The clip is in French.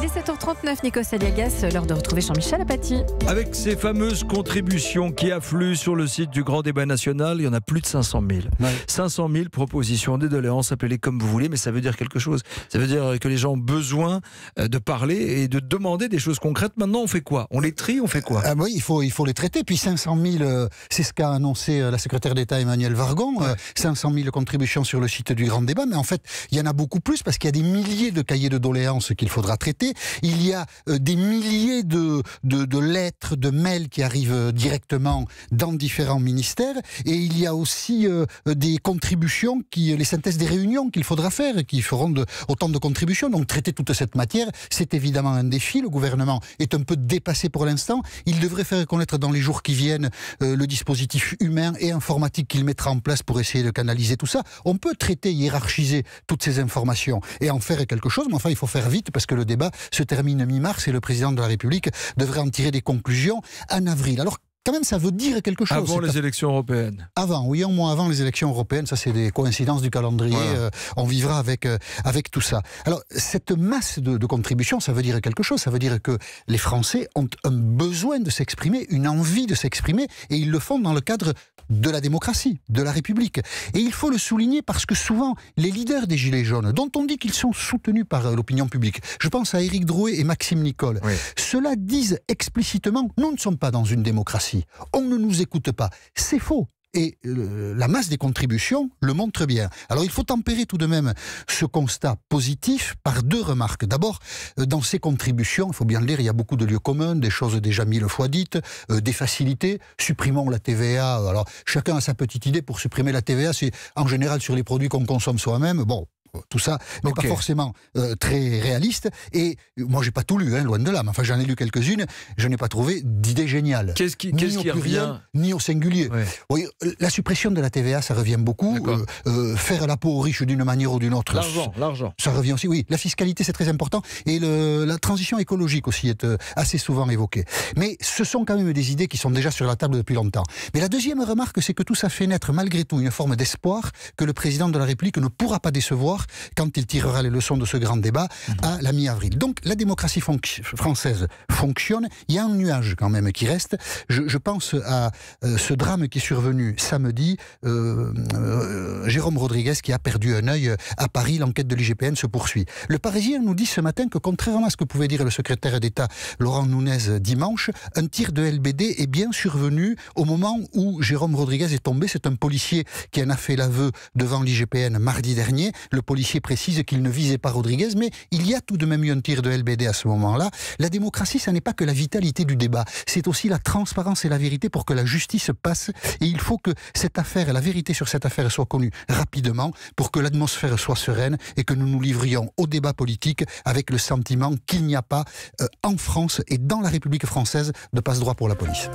Il est 7h39, Nico Saliagas, l'heure de retrouver Jean-Michel Apathy. Avec ces fameuses contributions qui affluent sur le site du Grand Débat National, il y en a plus de 500 000. 500 000 propositions, des doléances, appelées comme vous voulez, mais ça veut dire quelque chose. Ça veut dire que les gens ont besoin euh, de parler et de demander des choses concrètes. Maintenant, on fait quoi On les trie, on fait quoi Ah oui, il faut, il faut les traiter. Puis 500 000, euh, c'est ce qu'a annoncé euh, la secrétaire d'État Emmanuel Vargon, 500 000 contributions sur le site du Grand Débat, mais en fait, il y en a beaucoup plus parce qu'il y a des milliers de cahiers de doléances qu'il faudra traiter il y a euh, des milliers de, de, lettres, de mails qui arrivent euh, directement dans différents ministères. Et il y a aussi euh, des contributions, qui, les synthèses des réunions qu'il faudra faire, qui feront autant de contributions. Donc traiter toute cette matière, c'est évidemment un défi. Le gouvernement est un peu dépassé pour l'instant. Il devrait faire connaître dans les jours qui viennent le dispositif humain et informatique qu'il mettra en place pour essayer de canaliser tout ça. On peut traiter, hiérarchiser toutes ces informations et en faire quelque chose, mais enfin il faut faire vite parce que le débat se termine mi-mars et le président de la République devrait en tirer des conclusions en avril. Alors quand même, ça veut dire quelque chose. Avant les élections européennes. Avant, oui, au moins avant les élections européennes. Ça, c'est des coïncidences du calendrier. Euh, on vivra avec, euh, avec tout ça. Alors, cette masse de, contributions, ça veut dire quelque chose. Ça veut dire que les Français ont un besoin de s'exprimer, une envie de s'exprimer, et ils le font dans le cadre de la démocratie, de la République. Et il faut le souligner parce que souvent, les leaders des Gilets jaunes, dont on dit qu'ils sont soutenus par euh, l'opinion publique, je pense à Éric Drouet et Maxime Nicole, cela ceux disent explicitement, nous ne sommes pas dans une démocratie. On ne nous écoute pas. C'est faux. Et euh, la masse des contributions le montre bien. Alors il faut tempérer tout de même ce constat positif par deux remarques. D'abord, euh, dans ces contributions, il faut bien le dire, il y a beaucoup de lieux communs, des choses déjà mille fois dites, euh, des facilités. Supprimons la TVA. Alors chacun a sa petite idée pour supprimer la TVA. C'est en général sur les produits qu'on consomme soi-même. Bon, euh, tout ça, mais pas forcément euh, très réaliste. Et moi, j'ai pas tout lu, hein, loin de là. Mais enfin, j'en ai lu quelques-unes. Je n'ai pas trouvé d'idée géniale. ni au ni au singulier. Euh, la suppression de la TVA, ça revient beaucoup. faire la peau aux riches d'une manière ou d'une autre. L'argent, l'argent. Ça revient aussi. Oui, la fiscalité, c'est très important. Et la transition écologique aussi est assez souvent évoquée. Mais ce sont quand même des idées qui sont déjà sur la table depuis longtemps. Mais la deuxième remarque, c'est que tout ça fait naître malgré tout une forme d'espoir que le président de la République ne pourra pas décevoir quand il tirera les leçons de ce grand débat, mhm. à la mi-avril. Donc la démocratie française fonctionne. Il y a un nuage quand même qui reste. Je, pense à euh, ce drame qui est survenu samedi. Euh, euh, Jérôme Rodriguez qui a perdu un œil à Paris. L'enquête de l'IGPN se poursuit. Le Parisien nous dit ce matin que contrairement à ce que pouvait dire le secrétaire d'État Laurent Nunez dimanche, un tir de LBD est bien survenu au moment où Jérôme Rodriguez est tombé. C'est un policier qui en a fait l'aveu devant l'IGPN mardi dernier. Le policier précise qu'il ne visait pas Rodriguez, mais il y a tout de même eu un tir de LBD à ce moment-là. La démocratie, ça n'est pas que la vitalité du débat, c'est aussi la transparence et la vérité pour que la justice passe. Et il faut que cette affaire, la vérité sur cette affaire soit connue rapidement pour que l'atmosphère soit sereine et que nous nous livrions au débat politique avec le sentiment qu'il n'y a pas euh, en France et dans la République française de passe-droit pour la police.